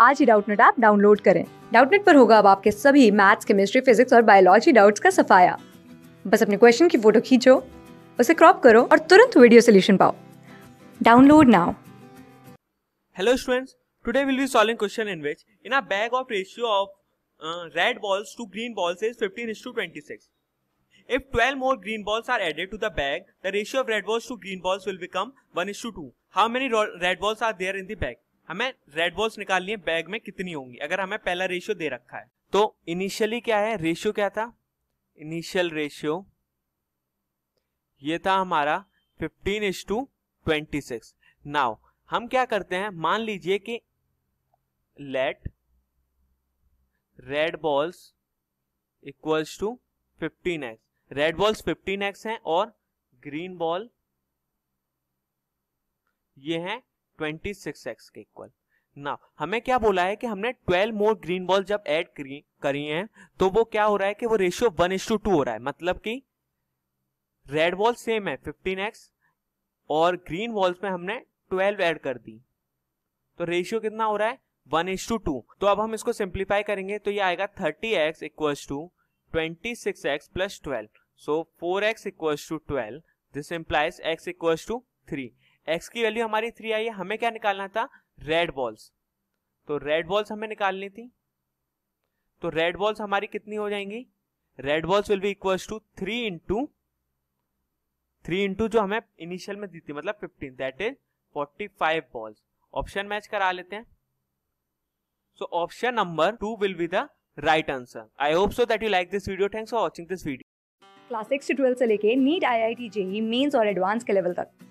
आज ही Doubtnut app download करें डाउटनेट पर होगा अब आपके सभी मैथ्स केमिस्ट्री फिजिक्स और बायोलॉजी डाउट्स का सफाया बस अपने क्वेश्चन की फोटो खींचो उसे क्रॉप करो और तुरंत वीडियो सोल्यूशन पाओ download now hello students today will be solving question in which in a bag of ratio of red balls to green balls is 15 is to 26 if 12 more green balls are added to the bag the ratio of red balls to green balls will become 1 is to 2 how many red balls are there in the bag हमें red balls निकालनी है bag में कितनी होंगी अगर हमें पहला ratio दे रखा है तो इनिशियली क्या है रेशियो क्या था इनिशियल रेशियो ये था हमारा fifteen is to six now हम क्या करते हैं मान लीजिए कि let red balls equals to fifteen x red balls fifteen x है और ग्रीन बॉल ये हैं ट्वेंटी एक्स के इक्वल ना हमें क्या बोला है कि हमने 12 मोर ग्रीन बॉल जब ऐड करी हैं तो वो क्या हो रहा है कि वो ratio one is to two हो रहा है मतलब कि रेड बॉल सेम है 15x और ग्रीन बॉल्स में हमने 12 ऐड कर दी तो रेशियो कितना हो रहा है वन इज टू टू तो अब हम इसको सिंप्लीफाई करेंगे तो ये आएगा thirty x equals to twenty six x plus twelve so four x equals to twelve this implies x equals to three x की वैल्यू हमारी थ्री आई है हमें क्या निकालना था रेड बॉल्स तो रेड बॉल्स हमें निकालनी थी तो रेड बॉल्स हमारी कितनी हो जाएंगी red balls will be equals to three into three into जो हमें इनिशियल में दी थी मतलब fifteen that is forty five balls option match करा लेते हैं so option number two will be the right answer I hope so that you like this video thanks for watching this video class six से twelfth से लेके NEET I I T J mains और advance के level तक